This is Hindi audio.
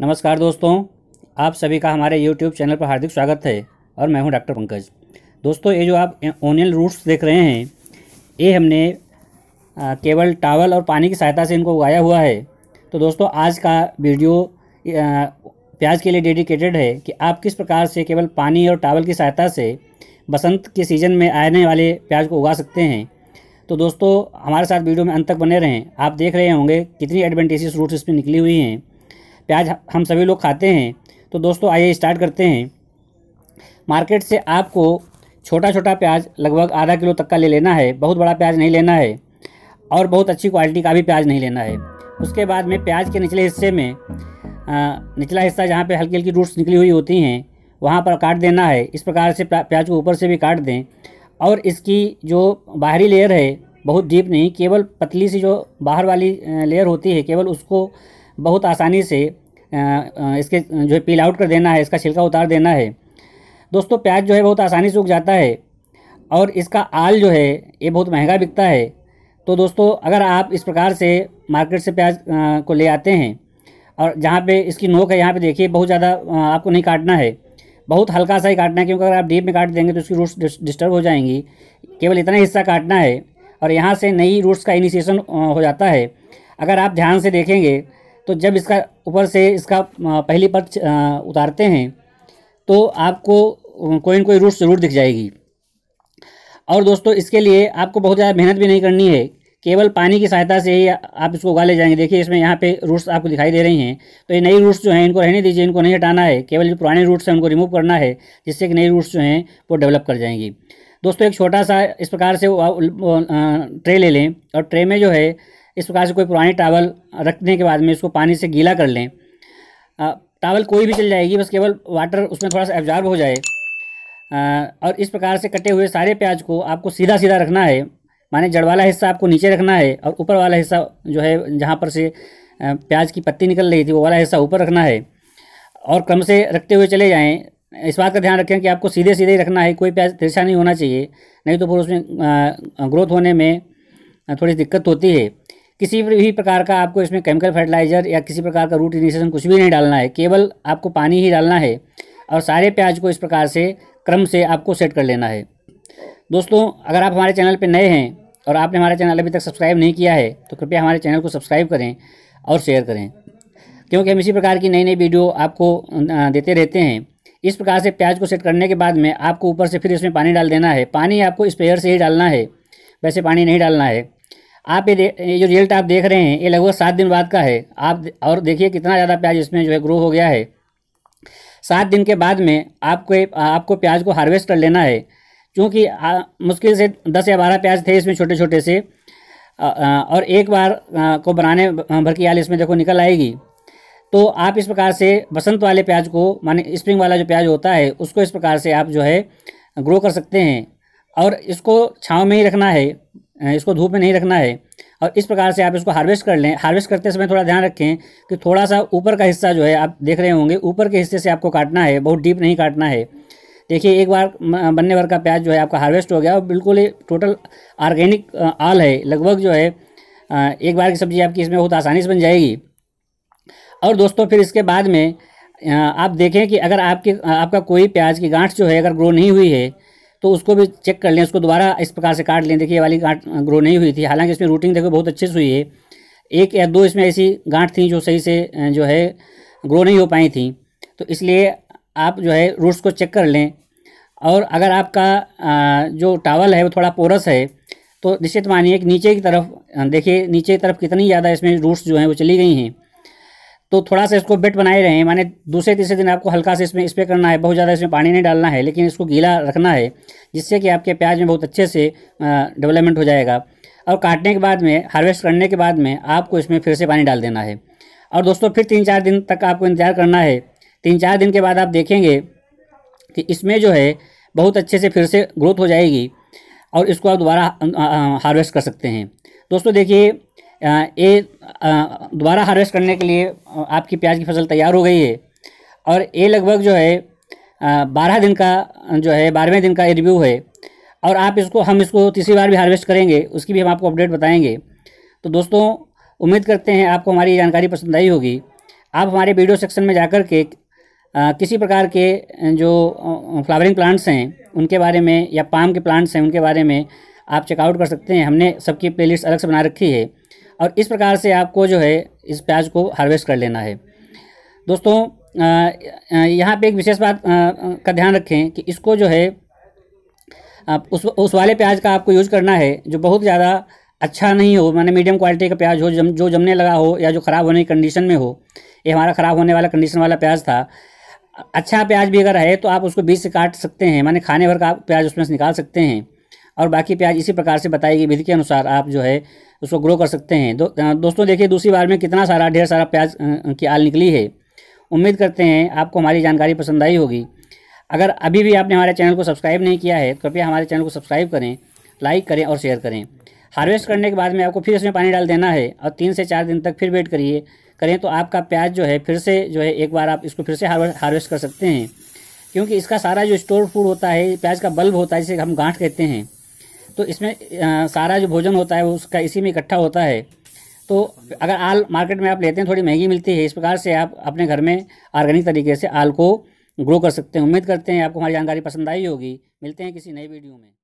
नमस्कार दोस्तों आप सभी का हमारे YouTube चैनल पर हार्दिक स्वागत है और मैं हूं डॉक्टर पंकज दोस्तों ये जो आप ओनियन रूट्स देख रहे हैं ये हमने केवल टावल और पानी की सहायता से इनको उगाया हुआ है तो दोस्तों आज का वीडियो प्याज के लिए डेडिकेटेड है कि आप किस प्रकार से केवल पानी और टावल की सहायता से बसंत के सीज़न में आने वाले प्याज को उगा सकते हैं तो दोस्तों हमारे साथ वीडियो में अंत तक बने रहें आप देख रहे होंगे कितनी एडवेंटेजियस रूट्स इसमें निकली हुई हैं प्याज हम सभी लोग खाते हैं तो दोस्तों आइए स्टार्ट करते हैं मार्केट से आपको छोटा छोटा प्याज लगभग आधा किलो तक का ले लेना है बहुत बड़ा प्याज नहीं लेना है और बहुत अच्छी क्वालिटी का भी प्याज नहीं लेना है उसके बाद में प्याज के निचले हिस्से में आ, निचला हिस्सा जहाँ पे हल्की हल्की रूट्स निकली हुई होती हैं वहाँ पर काट देना है इस प्रकार से प्याज को ऊपर से भी काट दें और इसकी जो बाहरी लेयर है बहुत डीप नहीं केवल पतली सी जो बाहर वाली लेयर होती है केवल उसको बहुत आसानी से इसके जो है पील आउट कर देना है इसका छिलका उतार देना है दोस्तों प्याज जो है बहुत आसानी से उग जाता है और इसका आल जो है ये बहुत महंगा बिकता है तो दोस्तों अगर आप इस प्रकार से मार्केट से प्याज को ले आते हैं और जहाँ पे इसकी नोक है यहाँ पे देखिए बहुत ज़्यादा आपको नहीं काटना है बहुत हल्का सा ही काटना है क्योंकि अगर आप डीप में काट देंगे तो उसकी रूट्स डिस्टर्ब हो जाएंगी केवल इतना हिस्सा काटना है और यहाँ से नई रूट्स का इनिशिएशन हो जाता है अगर आप ध्यान से देखेंगे तो जब इसका ऊपर से इसका पहली परत उतारते हैं तो आपको कोई ना कोई रूट ज़रूर दिख जाएगी और दोस्तों इसके लिए आपको बहुत ज़्यादा मेहनत भी नहीं करनी है केवल पानी की सहायता से ही आप इसको उगा ले जाएंगे देखिए इसमें यहाँ पे रूट्स आपको दिखाई दे रही हैं तो ये नई रूट्स जो हैं इनको रहने दीजिए इनको नहीं हटाना है केवल जो पुराने रूट्स हैं उनको रिमूव करना है जिससे कि नई रूट्स जो हैं वो डेवलप कर जाएंगी दोस्तों एक छोटा सा इस प्रकार से ट्रे ले लें और ट्रे में जो है इस प्रकार से कोई पुराने टावल रखने के बाद में इसको पानी से गीला कर लें टावल कोई भी चल जाएगी बस केवल वाटर उसमें थोड़ा सा एब्जॉर्ब हो जाए और इस प्रकार से कटे हुए सारे प्याज को आपको सीधा सीधा रखना है माने जड़ वाला हिस्सा आपको नीचे रखना है और ऊपर वाला हिस्सा जो है जहाँ पर से प्याज की पत्ती निकल रही थी वो वाला हिस्सा ऊपर रखना है और क्रम से रखते हुए चले जाएँ इस बात का ध्यान रखें कि आपको सीधे सीधे ही रखना है कोई प्याज तिरछा नहीं होना चाहिए नहीं तो फिर उसमें ग्रोथ होने में थोड़ी दिक्कत होती है किसी भी प्रकार का आपको इसमें केमिकल फर्टिलाइज़र या किसी प्रकार का रूट इनिशिएशन कुछ भी नहीं डालना है केवल आपको पानी ही डालना है और सारे प्याज को इस प्रकार से क्रम से आपको सेट कर लेना है दोस्तों अगर आप हमारे चैनल पर नए हैं और आपने हमारे चैनल अभी तक सब्सक्राइब नहीं किया है तो कृपया हमारे चैनल को सब्सक्राइब करें और शेयर करें क्योंकि हम इसी प्रकार की नई नई वीडियो आपको देते रहते हैं इस प्रकार से प्याज को सेट करने के बाद में आपको ऊपर से फिर इसमें पानी डाल देना है पानी आपको स्प्रेयर से ही डालना है वैसे पानी नहीं डालना है आप ये ये जो रिजल्ट आप देख रहे हैं ये लगभग सात दिन बाद का है आप और देखिए कितना ज़्यादा प्याज इसमें जो है ग्रो हो गया है सात दिन के बाद में आपको आपको प्याज को हार्वेस्ट कर लेना है क्योंकि मुश्किल से दस या बारह प्याज थे इसमें छोटे छोटे से और एक बार को बनाने भर की आल इसमें देखो निकल आएगी तो आप इस प्रकार से बसंत वाले प्याज को माने स्प्रिंग वाला जो प्याज होता है उसको इस प्रकार से आप जो है ग्रो कर सकते हैं और इसको छाँव में ही रखना है इसको धूप में नहीं रखना है और इस प्रकार से आप इसको हार्वेस्ट कर लें हार्वेस्ट करते समय थोड़ा ध्यान रखें कि थोड़ा सा ऊपर का हिस्सा जो है आप देख रहे होंगे ऊपर के हिस्से से आपको काटना है बहुत डीप नहीं काटना है देखिए एक बार बनने भर का प्याज जो है आपका हार्वेस्ट हो गया और बिल्कुल ही टोटल ऑर्गेनिक आल है लगभग जो है एक बार की सब्ज़ी आपकी इसमें बहुत आसानी से बन जाएगी और दोस्तों फिर इसके बाद में आप देखें कि अगर आपके आपका कोई प्याज की गांठ जो है अगर ग्रो नहीं हुई है तो उसको भी चेक कर लें उसको दोबारा इस प्रकार से काट लें देखिए वाली गांठ ग्रो नहीं हुई थी हालांकि इसमें रूटिंग देखो बहुत अच्छे से हुई है एक या दो इसमें ऐसी गांठ थी जो सही से जो है ग्रो नहीं हो पाई थी तो इसलिए आप जो है रूट्स को चेक कर लें और अगर आपका जो टावल है वो थोड़ा पोरस है तो निश्चित मानिए कि नीचे की तरफ देखिए नीचे की तरफ कितनी ज़्यादा इसमें रूट्स जो हैं वो चली गई हैं तो थोड़ा सा इसको बेट बनाए रहें माने दूसरे तीसरे दिन आपको हल्का से इसमें स्प्रे करना है बहुत ज़्यादा इसमें पानी नहीं डालना है लेकिन इसको गीला रखना है जिससे कि आपके प्याज में बहुत अच्छे से डेवलपमेंट हो जाएगा और काटने के बाद में हार्वेस्ट करने के बाद में आपको इसमें फिर से पानी डाल देना है और दोस्तों फिर तीन चार दिन तक आपको इंतज़ार करना है तीन चार दिन के बाद आप देखेंगे कि इसमें जो है बहुत अच्छे से फिर से ग्रोथ हो जाएगी और इसको आप दोबारा हार्वेस्ट कर सकते हैं दोस्तों देखिए ये दोबारा हार्वेस्ट करने के लिए आपकी प्याज की फसल तैयार हो गई है और ये लगभग जो है बारह दिन का जो है बारहवें दिन का रिव्यू है और आप इसको हम इसको तीसरी बार भी हार्वेस्ट करेंगे उसकी भी हम आपको अपडेट बताएंगे तो दोस्तों उम्मीद करते हैं आपको हमारी ये जानकारी पसंद आई होगी आप हमारे वीडियो सेक्शन में जाकर के आ, किसी प्रकार के जो फ्लावरिंग प्लांट्स हैं उनके बारे में या पाम के प्लांट्स हैं उनके बारे में आप चेकआउट कर सकते हैं हमने सबकी प्लेलिस्ट अलग से बना रखी है और इस प्रकार से आपको जो है इस प्याज को हार्वेस्ट कर लेना है दोस्तों यहाँ पे एक विशेष बात का ध्यान रखें कि इसको जो है उस उस वाले प्याज का आपको यूज करना है जो बहुत ज़्यादा अच्छा नहीं हो मैंने मीडियम क्वालिटी का प्याज हो जम जो जमने लगा हो या जो ख़राब होने की कंडीशन में हो ये हमारा ख़राब होने वाला कंडीशन वाला प्याज था अच्छा प्याज भी अगर है तो आप उसको बीज से काट सकते हैं माने खाने भर का प्याज उसमें से निकाल सकते हैं और बाकी प्याज इसी प्रकार से बताई गई विधि के अनुसार आप जो है उसको ग्रो कर सकते हैं दो, दोस्तों देखिए दूसरी बार में कितना सारा ढेर सारा प्याज की आल निकली है उम्मीद करते हैं आपको हमारी जानकारी पसंद आई होगी अगर अभी भी आपने हमारे चैनल को सब्सक्राइब नहीं किया है तो कृपया हमारे चैनल को सब्सक्राइब करें लाइक करें और शेयर करें हार्वेस्ट करने के बाद में आपको फिर इसमें पानी डाल देना है और तीन से चार दिन तक फिर वेट करिए करें तो आपका प्याज जो है फिर से जो है एक बार आप इसको फिर से हार्वेस्ट कर सकते हैं क्योंकि इसका सारा जो स्टोर फूड होता है प्याज का बल्ब होता है जिसे हम गांठ कहते हैं तो इसमें सारा जो भोजन होता है उसका इसी में इकट्ठा होता है तो अगर आल मार्केट में आप लेते हैं थोड़ी महंगी मिलती है इस प्रकार से आप अपने घर में ऑर्गेनिक तरीके से आल को ग्रो कर सकते हैं उम्मीद करते हैं आपको हमारी जानकारी पसंद आई होगी मिलते हैं किसी नए वीडियो में